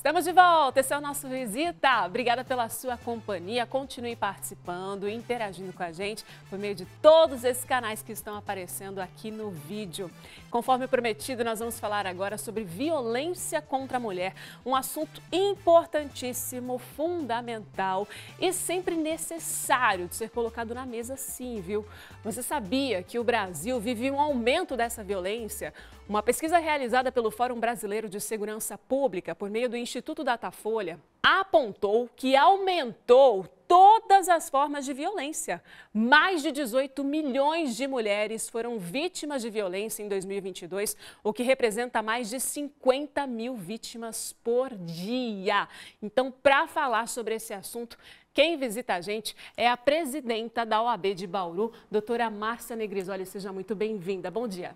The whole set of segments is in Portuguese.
Estamos de volta, esse é o nosso Visita. Obrigada pela sua companhia. Continue participando, interagindo com a gente por meio de todos esses canais que estão aparecendo aqui no vídeo. Conforme prometido, nós vamos falar agora sobre violência contra a mulher, um assunto importantíssimo, fundamental e sempre necessário de ser colocado na mesa, sim, viu? Você sabia que o Brasil vive um aumento dessa violência? Uma pesquisa realizada pelo Fórum Brasileiro de Segurança Pública por meio do Instituto Datafolha apontou que aumentou todas as formas de violência. Mais de 18 milhões de mulheres foram vítimas de violência em 2022, o que representa mais de 50 mil vítimas por dia. Então, para falar sobre esse assunto, quem visita a gente é a presidenta da OAB de Bauru, doutora Márcia Negrisoli. Seja muito bem-vinda. Bom dia.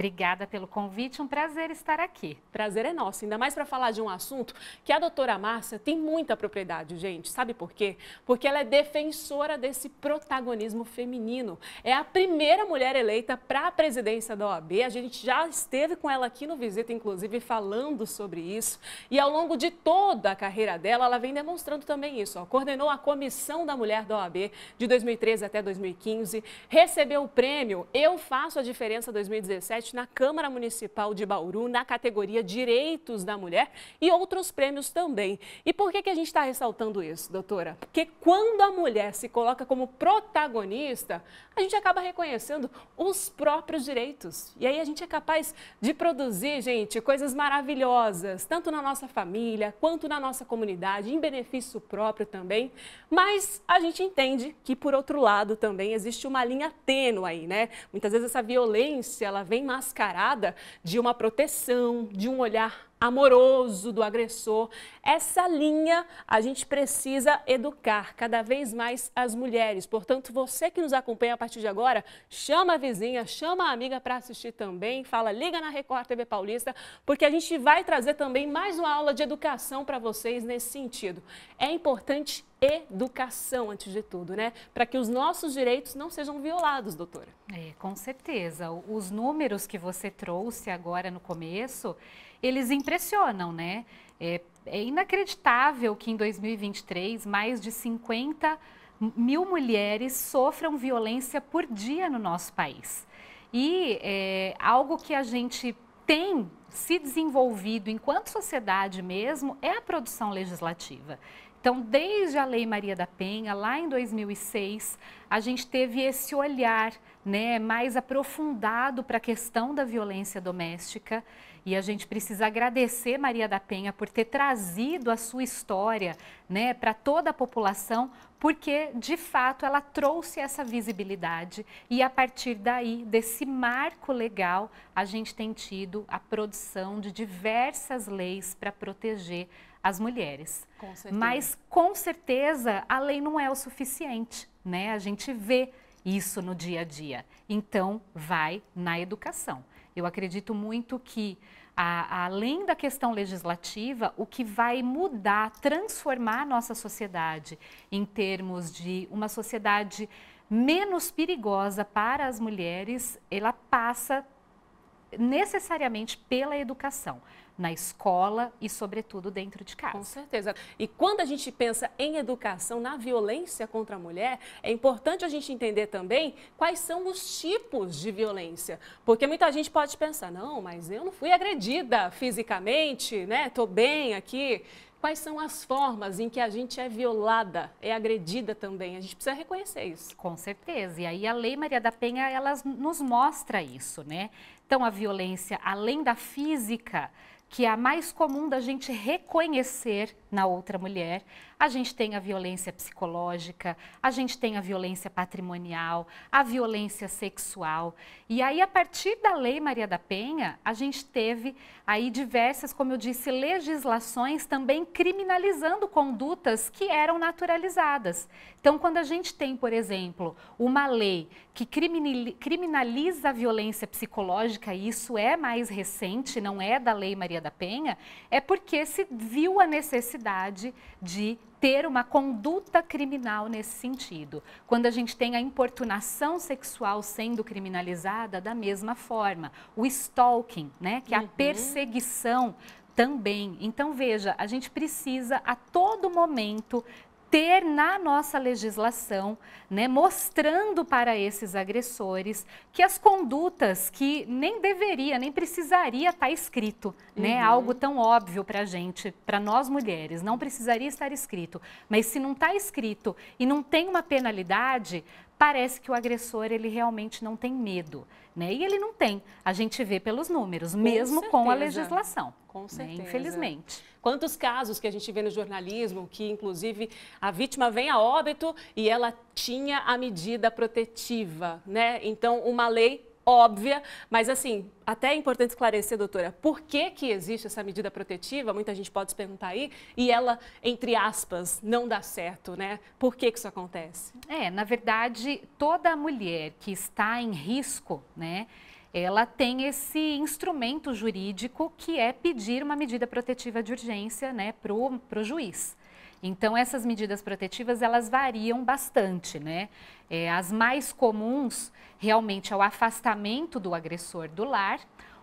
Obrigada pelo convite, um prazer estar aqui. Prazer é nosso, ainda mais para falar de um assunto que a doutora Márcia tem muita propriedade, gente. Sabe por quê? Porque ela é defensora desse protagonismo feminino. É a primeira mulher eleita para a presidência da OAB. A gente já esteve com ela aqui no Visita, inclusive, falando sobre isso. E ao longo de toda a carreira dela, ela vem demonstrando também isso. Ó. Coordenou a Comissão da Mulher da OAB de 2013 até 2015, recebeu o prêmio Eu Faço a Diferença 2017 na Câmara Municipal de Bauru, na categoria Direitos da Mulher e outros prêmios também. E por que, que a gente está ressaltando isso, doutora? Porque quando a mulher se coloca como protagonista, a gente acaba reconhecendo os próprios direitos. E aí a gente é capaz de produzir, gente, coisas maravilhosas, tanto na nossa família quanto na nossa comunidade, em benefício próprio também. Mas a gente entende que, por outro lado, também existe uma linha tênue aí, né? Muitas vezes essa violência, ela vem mascarada de uma proteção, de um olhar amoroso do agressor. Essa linha a gente precisa educar cada vez mais as mulheres. Portanto, você que nos acompanha a partir de agora, chama a vizinha, chama a amiga para assistir também, fala, liga na Record TV Paulista, porque a gente vai trazer também mais uma aula de educação para vocês nesse sentido. É importante educação, antes de tudo, né? Para que os nossos direitos não sejam violados, doutora. É, com certeza. Os números que você trouxe agora no começo, eles impressionam, né? É, é inacreditável que em 2023 mais de 50 mil mulheres sofram violência por dia no nosso país. E é, algo que a gente tem se desenvolvido enquanto sociedade mesmo é a produção legislativa. Então, desde a Lei Maria da Penha, lá em 2006, a gente teve esse olhar né, mais aprofundado para a questão da violência doméstica. E a gente precisa agradecer Maria da Penha por ter trazido a sua história né, para toda a população, porque de fato ela trouxe essa visibilidade e a partir daí, desse marco legal, a gente tem tido a produção de diversas leis para proteger as mulheres. Com Mas com certeza a lei não é o suficiente, né? A gente vê isso no dia a dia. Então, vai na educação. Eu acredito muito que a, além da questão legislativa, o que vai mudar, transformar a nossa sociedade em termos de uma sociedade menos perigosa para as mulheres, ela passa necessariamente pela educação, na escola e, sobretudo, dentro de casa. Com certeza. E quando a gente pensa em educação na violência contra a mulher, é importante a gente entender também quais são os tipos de violência. Porque muita gente pode pensar, não, mas eu não fui agredida fisicamente, né? Estou bem aqui quais são as formas em que a gente é violada, é agredida também. A gente precisa reconhecer isso. Com certeza. E aí a Lei Maria da Penha, ela nos mostra isso, né? Então a violência, além da física, que é a mais comum da gente reconhecer na outra mulher. A gente tem a violência psicológica, a gente tem a violência patrimonial, a violência sexual. E aí, a partir da Lei Maria da Penha, a gente teve aí diversas, como eu disse, legislações também criminalizando condutas que eram naturalizadas. Então, quando a gente tem, por exemplo, uma lei que criminaliza a violência psicológica, e isso é mais recente, não é da Lei Maria da Penha, é porque se viu a necessidade de ter uma conduta criminal nesse sentido. Quando a gente tem a importunação sexual sendo criminalizada da mesma forma, o stalking, né, que é a uhum. perseguição também. Então, veja, a gente precisa a todo momento ter na nossa legislação, né, mostrando para esses agressores que as condutas que nem deveria, nem precisaria estar tá escrito, né, uhum. né, algo tão óbvio para a gente, para nós mulheres, não precisaria estar escrito, mas se não está escrito e não tem uma penalidade, parece que o agressor ele realmente não tem medo, né? E ele não tem. A gente vê pelos números, com mesmo certeza. com a legislação, com né, certeza. Né, infelizmente. Quantos casos que a gente vê no jornalismo que, inclusive, a vítima vem a óbito e ela tinha a medida protetiva, né? Então, uma lei óbvia, mas assim, até é importante esclarecer, doutora, por que, que existe essa medida protetiva? Muita gente pode se perguntar aí, e ela, entre aspas, não dá certo, né? Por que, que isso acontece? É, na verdade, toda mulher que está em risco, né? ela tem esse instrumento jurídico que é pedir uma medida protetiva de urgência né, para o juiz. Então, essas medidas protetivas, elas variam bastante, né? É, as mais comuns, realmente, é o afastamento do agressor do lar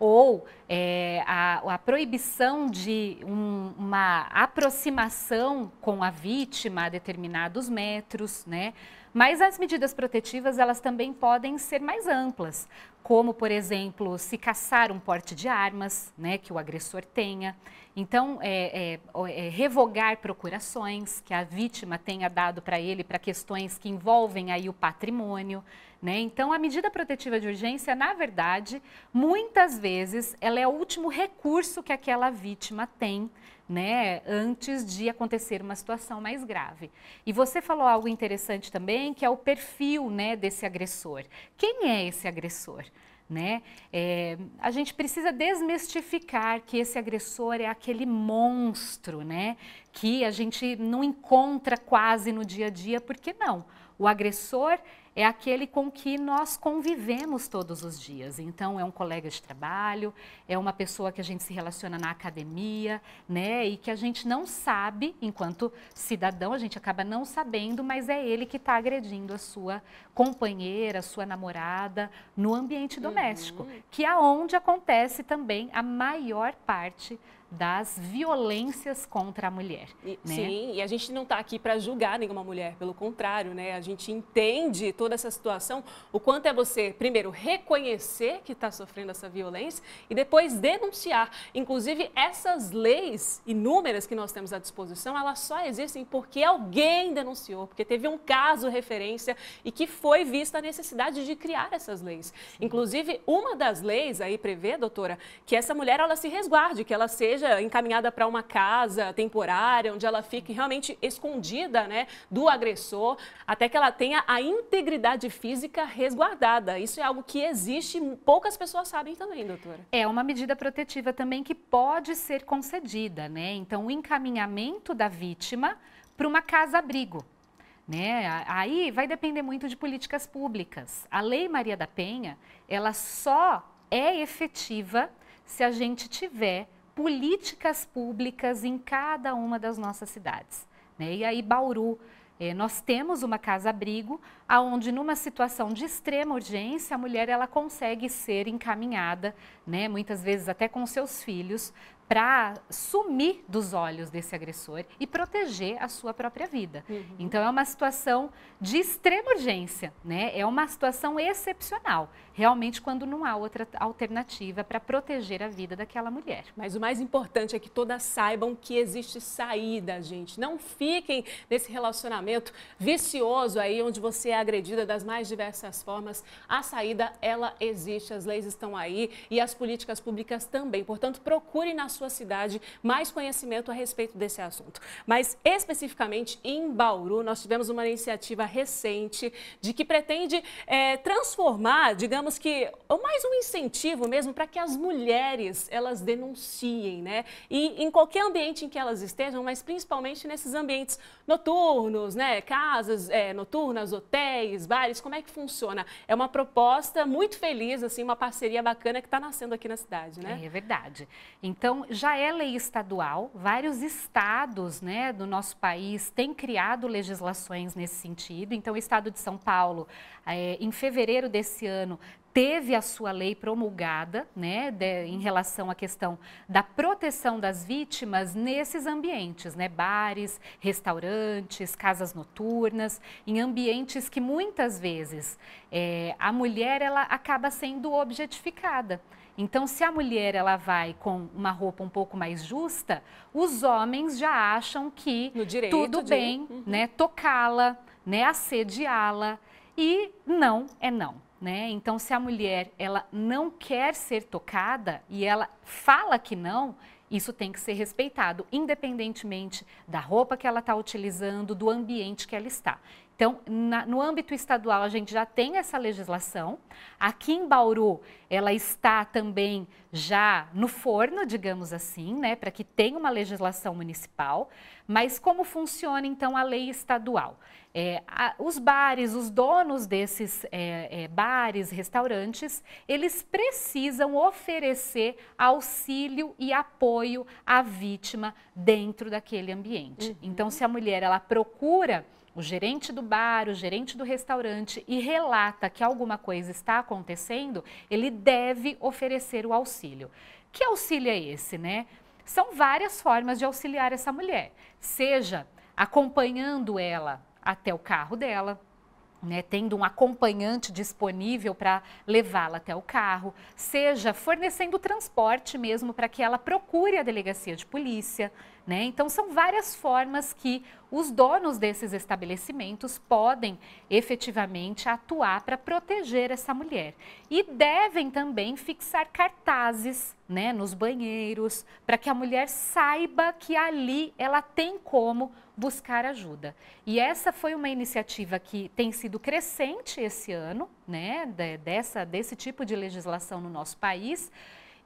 ou é, a, a, proibição de um, uma aproximação com a vítima a determinados metros, né? Mas as medidas protetivas, elas também podem ser mais amplas como, por exemplo, se caçar um porte de armas né, que o agressor tenha. Então, é, é, é revogar procurações que a vítima tenha dado para ele para questões que envolvem aí o patrimônio. Né? Então, a medida protetiva de urgência, na verdade, muitas vezes, ela é o último recurso que aquela vítima tem né, antes de acontecer uma situação mais grave. E você falou algo interessante também, que é o perfil, né, desse agressor. Quem é esse agressor? Né? É, a gente precisa desmistificar que esse agressor é aquele monstro, né? Que a gente não encontra quase no dia a dia, porque não. O agressor é aquele com que nós convivemos todos os dias. Então, é um colega de trabalho, é uma pessoa que a gente se relaciona na academia, né? E que a gente não sabe, enquanto cidadão, a gente acaba não sabendo, mas é ele que está agredindo a sua companheira, a sua namorada no ambiente doméstico, uhum. que é onde acontece também a maior parte das violências contra a mulher. E, né? Sim, e a gente não está aqui para julgar nenhuma mulher, pelo contrário, né? A gente entende toda toda essa situação, o quanto é você, primeiro, reconhecer que está sofrendo essa violência e depois denunciar. Inclusive, essas leis inúmeras que nós temos à disposição, elas só existem porque alguém denunciou, porque teve um caso referência e que foi vista a necessidade de criar essas leis. Inclusive, uma das leis aí prevê, doutora, que essa mulher ela se resguarde, que ela seja encaminhada para uma casa temporária, onde ela fique realmente escondida né, do agressor, até que ela tenha a integridade integridade física resguardada. Isso é algo que existe, poucas pessoas sabem também, doutora. É uma medida protetiva também que pode ser concedida, né? Então, o encaminhamento da vítima para uma casa-abrigo. Né? Aí vai depender muito de políticas públicas. A Lei Maria da Penha, ela só é efetiva se a gente tiver políticas públicas em cada uma das nossas cidades. Né? E aí Bauru é, nós temos uma casa-abrigo, aonde numa situação de extrema urgência, a mulher ela consegue ser encaminhada, né, muitas vezes até com seus filhos, para sumir dos olhos desse agressor e proteger a sua própria vida. Uhum. Então é uma situação de extrema urgência, né? É uma situação excepcional, realmente quando não há outra alternativa para proteger a vida daquela mulher. Mas o mais importante é que todas saibam que existe saída, gente. Não fiquem nesse relacionamento vicioso aí onde você é agredida das mais diversas formas. A saída ela existe, as leis estão aí e as políticas públicas também. Portanto, procure na sua cidade mais conhecimento a respeito desse assunto. Mas especificamente em Bauru, nós tivemos uma iniciativa recente de que pretende é, transformar, digamos que, mais um incentivo mesmo para que as mulheres elas denunciem, né? E em qualquer ambiente em que elas estejam, mas principalmente nesses ambientes noturnos, né? Casas é, noturnas, hotéis, bares, como é que funciona? É uma proposta muito feliz, assim, uma parceria bacana que está nascendo aqui na cidade, né? É, é verdade. Então, já é lei estadual, vários estados né, do nosso país têm criado legislações nesse sentido. Então, o estado de São Paulo, é, em fevereiro desse ano, teve a sua lei promulgada né, de, em relação à questão da proteção das vítimas nesses ambientes, né, bares, restaurantes, casas noturnas, em ambientes que muitas vezes é, a mulher ela acaba sendo objetificada. Então, se a mulher ela vai com uma roupa um pouco mais justa, os homens já acham que tudo de... bem, uhum. né, tocá-la, né, assediá-la e não é não. Né? Então, se a mulher ela não quer ser tocada e ela fala que não, isso tem que ser respeitado, independentemente da roupa que ela está utilizando, do ambiente que ela está. Então, na, no âmbito estadual, a gente já tem essa legislação. Aqui em Bauru, ela está também já no forno, digamos assim, né, para que tenha uma legislação municipal. Mas como funciona, então, a lei estadual? É, a, os bares, os donos desses é, é, bares, restaurantes, eles precisam oferecer auxílio e apoio à vítima dentro daquele ambiente. Uhum. Então, se a mulher ela procura o gerente do bar, o gerente do restaurante e relata que alguma coisa está acontecendo, ele deve oferecer o auxílio. Que auxílio é esse, né? São várias formas de auxiliar essa mulher, seja acompanhando ela até o carro dela, né, tendo um acompanhante disponível para levá-la até o carro, seja fornecendo transporte mesmo para que ela procure a delegacia de polícia, né? Então, são várias formas que os donos desses estabelecimentos podem efetivamente atuar para proteger essa mulher. E devem também fixar cartazes né, nos banheiros, para que a mulher saiba que ali ela tem como buscar ajuda. E essa foi uma iniciativa que tem sido crescente esse ano, né, dessa, desse tipo de legislação no nosso país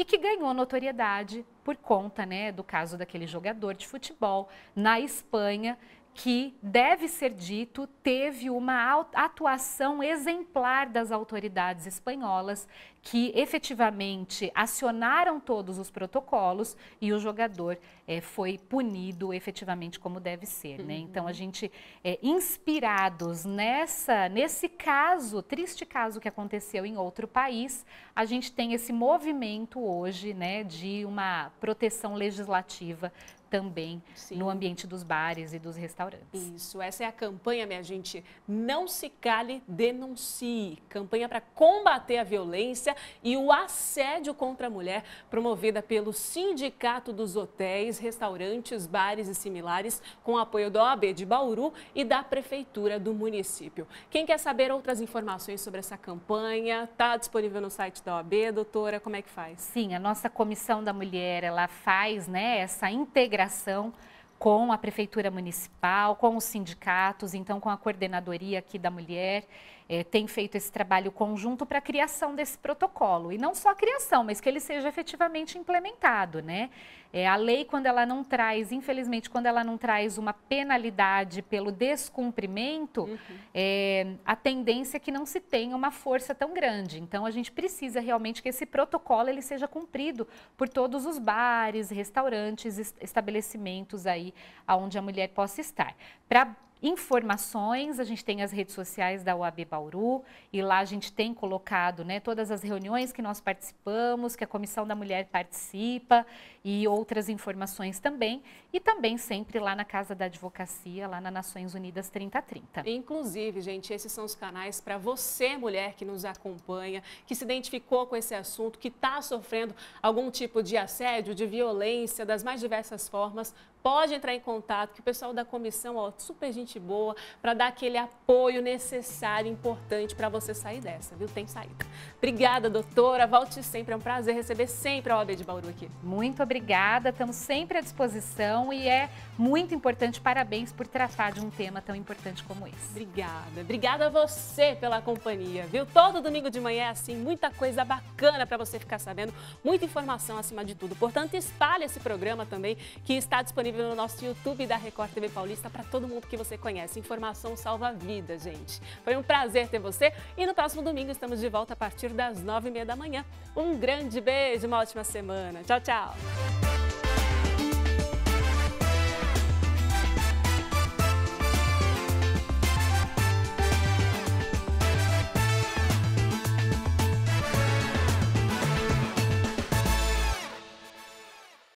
e que ganhou notoriedade por conta né, do caso daquele jogador de futebol na Espanha que deve ser dito, teve uma atuação exemplar das autoridades espanholas que efetivamente acionaram todos os protocolos e o jogador é, foi punido efetivamente como deve ser. Né? Então a uhum. gente, é, inspirados nessa, nesse caso, triste caso que aconteceu em outro país, a gente tem esse movimento hoje né, de uma proteção legislativa também Sim. no ambiente dos bares e dos restaurantes. Isso, essa é a campanha, minha gente. Não se cale, denuncie. Campanha para combater a violência e o assédio contra a mulher, promovida pelo Sindicato dos Hotéis, Restaurantes, Bares e similares, com apoio da OAB de Bauru e da Prefeitura do município. Quem quer saber outras informações sobre essa campanha, está disponível no site da OAB, doutora, como é que faz? Sim, a nossa Comissão da Mulher, ela faz né, essa integração integração com a Prefeitura Municipal, com os sindicatos, então com a coordenadoria aqui da mulher, é, tem feito esse trabalho conjunto para a criação desse protocolo. E não só a criação, mas que ele seja efetivamente implementado. Né? É, a lei, quando ela não traz, infelizmente, quando ela não traz uma penalidade pelo descumprimento, uhum. é, a tendência é que não se tenha uma força tão grande. Então, a gente precisa realmente que esse protocolo ele seja cumprido por todos os bares, restaurantes, estabelecimentos aí aonde a mulher possa estar. Para informações, a gente tem as redes sociais da UAB Bauru e lá a gente tem colocado né, todas as reuniões que nós participamos, que a Comissão da Mulher participa e outras informações também. E também sempre lá na Casa da Advocacia, lá na Nações Unidas 3030. Inclusive, gente, esses são os canais para você, mulher que nos acompanha, que se identificou com esse assunto, que está sofrendo algum tipo de assédio, de violência, das mais diversas formas, pode entrar em contato, que o pessoal da comissão, ó, super gente boa, para dar aquele apoio necessário, importante para você sair dessa, viu? Tem saída. Obrigada, doutora. Volte sempre, é um prazer receber sempre a OAB de Bauru aqui. Muito obrigada, estamos sempre à disposição e é muito importante, parabéns por tratar de um tema tão importante como esse. Obrigada. Obrigada a você pela companhia, viu? Todo domingo de manhã é assim, muita coisa bacana para você ficar sabendo, muita informação acima de tudo. Portanto, espalhe esse programa também que está disponível disponível no nosso YouTube da Record TV Paulista para todo mundo que você conhece. Informação salva vida, gente. Foi um prazer ter você e no próximo domingo estamos de volta a partir das nove e meia da manhã. Um grande beijo, uma ótima semana. Tchau, tchau.